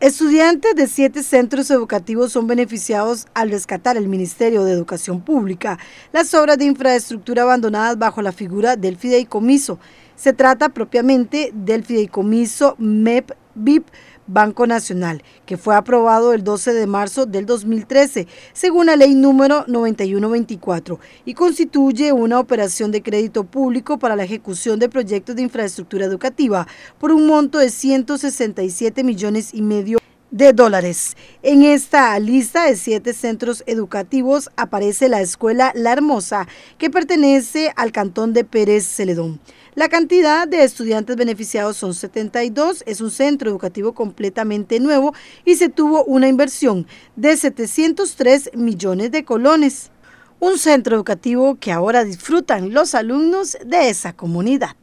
Estudiantes de siete centros educativos son beneficiados al rescatar el Ministerio de Educación Pública las obras de infraestructura abandonadas bajo la figura del fideicomiso. Se trata propiamente del fideicomiso MEP BIP Banco Nacional, que fue aprobado el 12 de marzo del 2013, según la ley número 9124, y constituye una operación de crédito público para la ejecución de proyectos de infraestructura educativa por un monto de 167 millones y medio de dólares. En esta lista de siete centros educativos aparece la escuela La Hermosa, que pertenece al cantón de Pérez Celedón. La cantidad de estudiantes beneficiados son 72, es un centro educativo completamente nuevo y se tuvo una inversión de 703 millones de colones. Un centro educativo que ahora disfrutan los alumnos de esa comunidad.